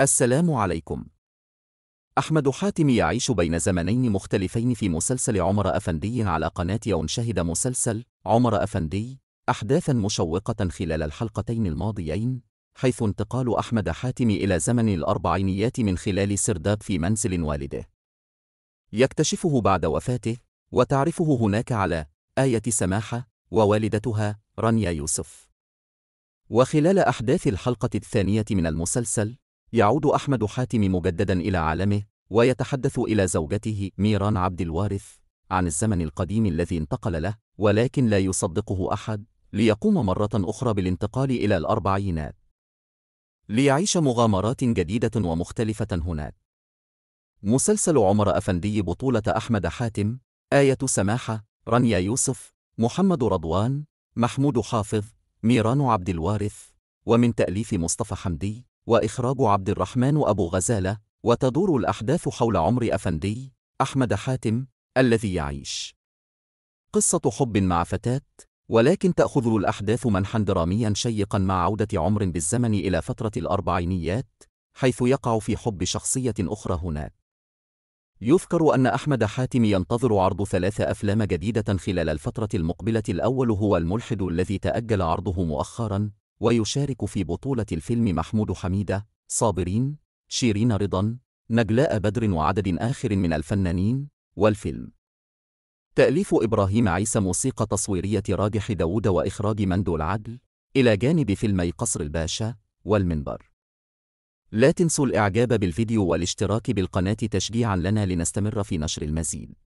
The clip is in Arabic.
السلام عليكم أحمد حاتم يعيش بين زمنين مختلفين في مسلسل عمر أفندي على قناة يون شهد مسلسل عمر أفندي أحداثا مشوقة خلال الحلقتين الماضيين حيث انتقال أحمد حاتم إلى زمن الأربعينيات من خلال سرداب في منزل والده يكتشفه بعد وفاته وتعرفه هناك على آية سماحة ووالدتها رانيا يوسف وخلال أحداث الحلقة الثانية من المسلسل يعود أحمد حاتم مجددا إلى عالمه ويتحدث إلى زوجته ميران عبد الوارث عن الزمن القديم الذي انتقل له ولكن لا يصدقه أحد ليقوم مرة أخرى بالانتقال إلى الأربعينات ليعيش مغامرات جديدة ومختلفة هناك مسلسل عمر أفندي بطولة أحمد حاتم آية سماحة رانيا يوسف محمد رضوان محمود حافظ ميران عبد الوارث ومن تأليف مصطفى حمدي وإخراج عبد الرحمن أبو غزالة وتدور الأحداث حول عمر أفندي أحمد حاتم الذي يعيش قصة حب مع فتاة ولكن تأخذ الأحداث منحا دراميا شيقا مع عودة عمر بالزمن إلى فترة الأربعينيات حيث يقع في حب شخصية أخرى هناك يذكر أن أحمد حاتم ينتظر عرض ثلاث أفلام جديدة خلال الفترة المقبلة الأول هو الملحد الذي تأجل عرضه مؤخرا ويشارك في بطولة الفيلم محمود حميدة، صابرين، شيرين رضا، نجلاء بدر وعدد آخر من الفنانين، والفيلم. تأليف إبراهيم عيسى موسيقى تصويرية راجح داوود وإخراج مندو العدل، إلى جانب فيلمي قصر الباشا، والمنبر. لا تنسوا الإعجاب بالفيديو والاشتراك بالقناة تشجيعا لنا لنستمر في نشر المزيد.